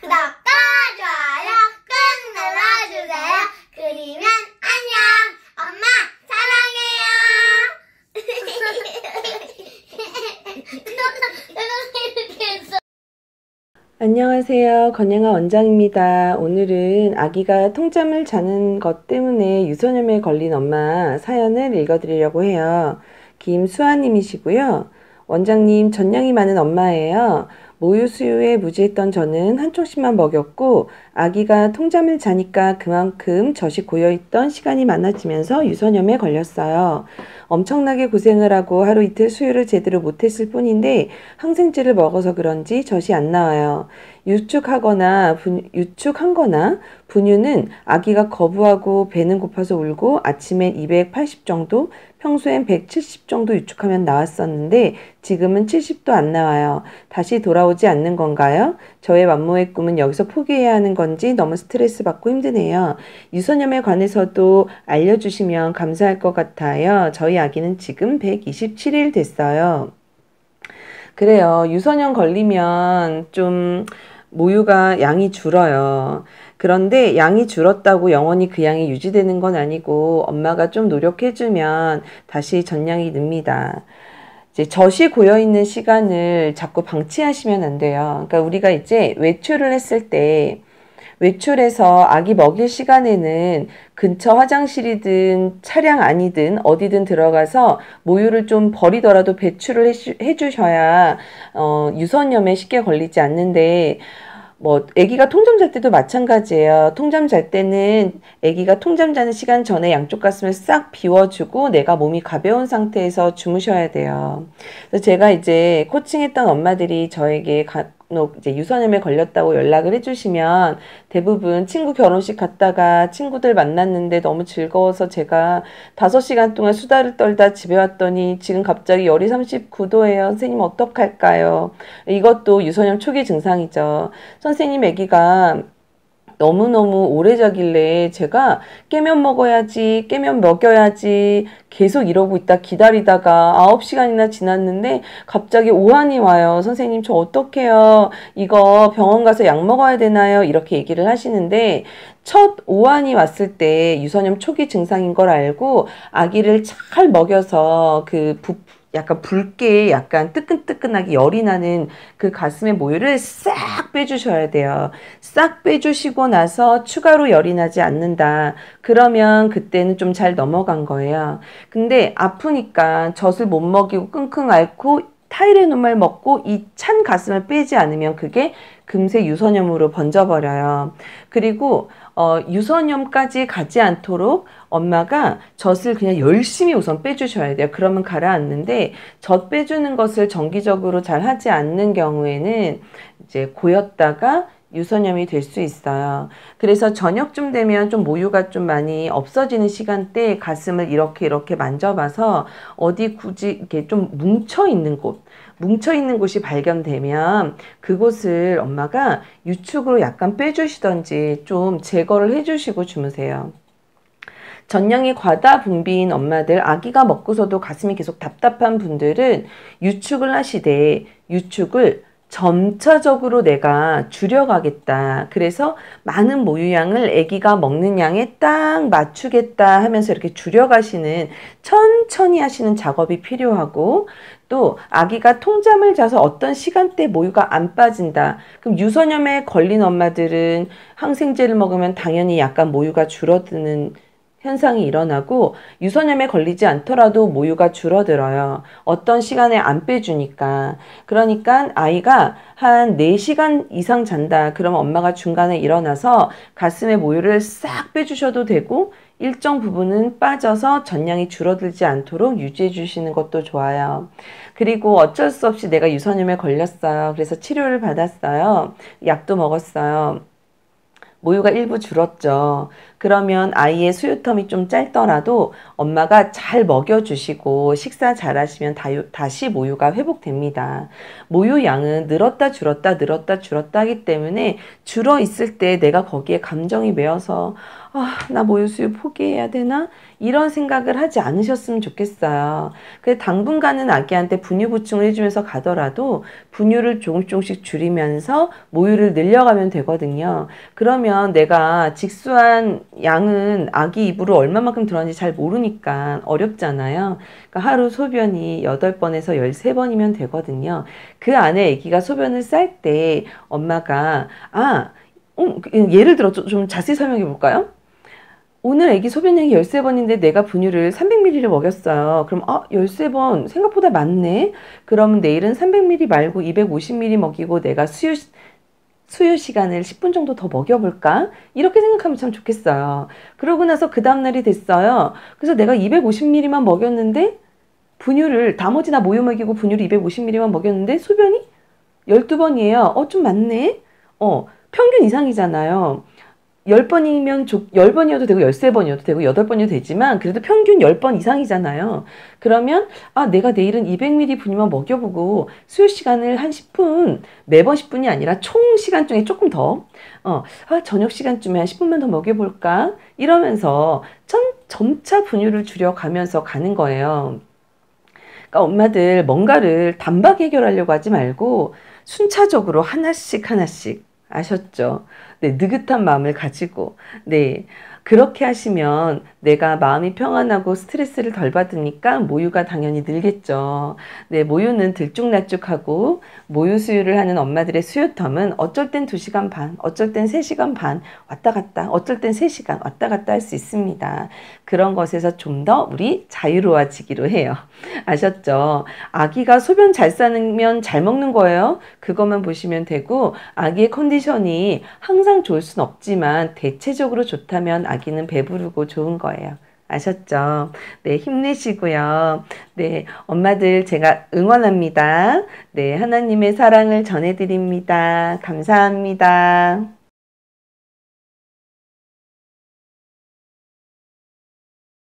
구독과 좋아요 꾹 눌러주세요. 그리면 안녕. 엄마 사랑해요. 안녕하세요. 건양아 원장입니다. 오늘은 아기가 통잠을 자는 것 때문에 유선염에 걸린 엄마 사연을 읽어드리려고 해요. 김수아님이시고요. 원장님, 전량이 많은 엄마예요. 모유 수유에 무지했던 저는 한쪽씩만 먹였고 아기가 통잠을 자니까 그만큼 젖이 고여있던 시간이 많아지면서 유선염에 걸렸어요. 엄청나게 고생을 하고 하루 이틀 수유를 제대로 못했을 뿐인데 항생제를 먹어서 그런지 젖이 안 나와요. 유축하거나 분, 유축한 거나 분유는 아기가 거부하고 배는 고파서 울고 아침에 280 정도 평소엔 170 정도 유축하면 나왔었는데 지금은 70도 안 나와요. 다시 돌아오지 않는 건가요? 저의 만모의 꿈은 여기서 포기해야 하는 건지 너무 스트레스 받고 힘드네요. 유선염에 관해서도 알려주시면 감사할 것 같아요. 저희 아기는 지금 127일 됐어요. 그래요. 유선염 걸리면 좀 모유가 양이 줄어요. 그런데 양이 줄었다고 영원히 그 양이 유지되는 건 아니고 엄마가 좀 노력해주면 다시 전량이 늡니다. 이제 젖이 고여 있는 시간을 자꾸 방치하시면 안 돼요. 그러니까 우리가 이제 외출을 했을 때 외출해서 아기 먹일 시간에는 근처 화장실이든 차량 아니든 어디든 들어가서 모유를 좀 버리더라도 배출을 해주셔야 어, 유선염에 쉽게 걸리지 않는데 뭐 아기가 통잠 잘 때도 마찬가지예요. 통잠 잘 때는 아기가 통잠 자는 시간 전에 양쪽 가슴을 싹 비워주고 내가 몸이 가벼운 상태에서 주무셔야 돼요. 그래서 제가 이제 코칭했던 엄마들이 저에게 가, 이제 유선염에 걸렸다고 연락을 해주시면 대부분 친구 결혼식 갔다가 친구들 만났는데 너무 즐거워서 제가 다섯 시간 동안 수다를 떨다 집에 왔더니 지금 갑자기 열이 삼십구 도예요 선생님 어떡할까요? 이것도 유선염 초기 증상이죠. 선생님 아기가 너무너무 오래 자길래 제가 깨면 먹어야지, 깨면 먹여야지 계속 이러고 있다 기다리다가 9시간이나 지났는데 갑자기 오한이 와요. 선생님 저 어떡해요? 이거 병원 가서 약 먹어야 되나요? 이렇게 얘기를 하시는데 첫 오한이 왔을 때 유선염 초기 증상인 걸 알고 아기를 잘 먹여서 그부 약간 붉게 약간 뜨끈뜨끈하게 열이 나는 그 가슴의 모유를 싹 빼주셔야 돼요. 싹 빼주시고 나서 추가로 열이 나지 않는다. 그러면 그때는 좀 잘 넘어간 거예요. 근데 아프니까 젖을 못 먹이고 끙끙 앓고 타이레놀만 먹고 이 찬 가슴을 빼지 않으면 그게 금세 유선염으로 번져버려요. 그리고 어, 유선염까지 가지 않도록 엄마가 젖을 그냥 열심히 우선 빼주셔야 돼요. 그러면 가라앉는데 젖 빼주는 것을 정기적으로 잘 하지 않는 경우에는 이제 고였다가 유선염이 될 수 있어요. 그래서 저녁쯤 되면 좀 모유가 좀 많이 없어지는 시간대에 가슴을 이렇게 이렇게 만져봐서 어디 굳이 이렇게 좀 뭉쳐있는 곳, 뭉쳐있는 곳이 발견되면 그곳을 엄마가 유축으로 약간 빼주시던지 좀 제거를 해주시고 주무세요. 전량이 과다 분비인 엄마들, 아기가 먹고서도 가슴이 계속 답답한 분들은 유축을 하시되 유축을 점차적으로 내가 줄여가겠다. 그래서 많은 모유양을 아기가 먹는 양에 딱 맞추겠다 하면서 이렇게 줄여가시는 천천히 하시는 작업이 필요하고 또 아기가 통잠을 자서 어떤 시간대 모유가 안 빠진다. 그럼 유선염에 걸린 엄마들은 항생제를 먹으면 당연히 약간 모유가 줄어드는 현상이 일어나고 유선염에 걸리지 않더라도 모유가 줄어들어요. 어떤 시간에 안 빼주니까. 그러니까 아이가 한 4시간 이상 잔다. 그러면 엄마가 중간에 일어나서 가슴에 모유를 싹 빼주셔도 되고 일정 부분은 빠져서 전량이 줄어들지 않도록 유지해 주시는 것도 좋아요. 그리고 어쩔 수 없이 내가 유선염에 걸렸어요. 그래서 치료를 받았어요. 약도 먹었어요. 모유가 일부 줄었죠. 그러면 아이의 수유텀이 좀 짧더라도 엄마가 잘 먹여주시고 식사 잘 하시면 다시 모유가 회복됩니다. 모유 양은 늘었다 줄었다 늘었다 줄었다 하기 때문에 줄어 있을 때 내가 거기에 감정이 매여서 아, 나 모유 수유 포기해야 되나? 이런 생각을 하지 않으셨으면 좋겠어요. 그래 당분간은 아기한테 분유 보충을 해주면서 가더라도 분유를 조금씩 줄이면서 모유를 늘려가면 되거든요. 그러면 내가 직수한 양은 아기 입으로 얼마만큼 들어왔는지잘 모르니까 어렵잖아요. 그러니까 하루 소변이 8번에서 13번이면 되거든요. 그 안에 아기가 소변을 쌀 때 엄마가 아, 음, 예를 들어 좀 자세히 설명해 볼까요? 오늘 아기 소변량이 13번인데 내가 분유를 300ml를 먹였어요. 그럼 아 어, 13번 생각보다 많네. 그럼 내일은 300ml 말고 250ml 먹이고 내가 수유 수유 시간을 10분 정도 더 먹여볼까? 이렇게 생각하면 참 좋겠어요. 그러고 나서 그 다음날이 됐어요. 그래서 내가 250ml만 먹였는데 분유를 다머지나 모유 먹이고 분유를 250ml만 먹였는데 소변이 12번이에요. 어, 좀 많네? 어, 평균 이상이잖아요. 10번이면 10번이어도 되고 13번이어도 되고 8번이어도 되지만 그래도 평균 10번 이상이잖아요. 그러면 아 내가 내일은 200ml 분유만 먹여보고 수유 시간을 한 10분 매번 10분이 아니라 총 시간 중에 조금 더 어, 아, 저녁 시간쯤에 한 10분만 더 먹여볼까 이러면서 점, 점차 분유를 줄여가면서 가는 거예요. 그러니까 엄마들 뭔가를 단박 해결하려고 하지 말고 순차적으로 하나씩 하나씩 아셨죠? 네, 느긋한 마음을 가지고, 네, 그렇게 하시면 내가 마음이 평안하고 스트레스를 덜 받으니까 모유가 당연히 늘겠죠. 네, 모유는 들쭉날쭉하고 모유 수유를 하는 엄마들의 수유텀은 어쩔 땐 2시간 반, 어쩔 땐 3시간 반 왔다 갔다, 어쩔 땐 3시간 왔다 갔다 할 수 있습니다. 그런 것에서 좀 더 우리 자유로워지기로 해요. 아셨죠? 아기가 소변 잘 싸면 잘 먹는 거예요. 그것만 보시면 되고 아기의 컨디션이 항상 좋을 순 없지만 대체적으로 좋다면 아기 아기는 배부르고 좋은 거예요. 아셨죠? 네, 힘내시고요. 네, 엄마들 제가 응원합니다. 네, 하나님의 사랑을 전해드립니다. 감사합니다.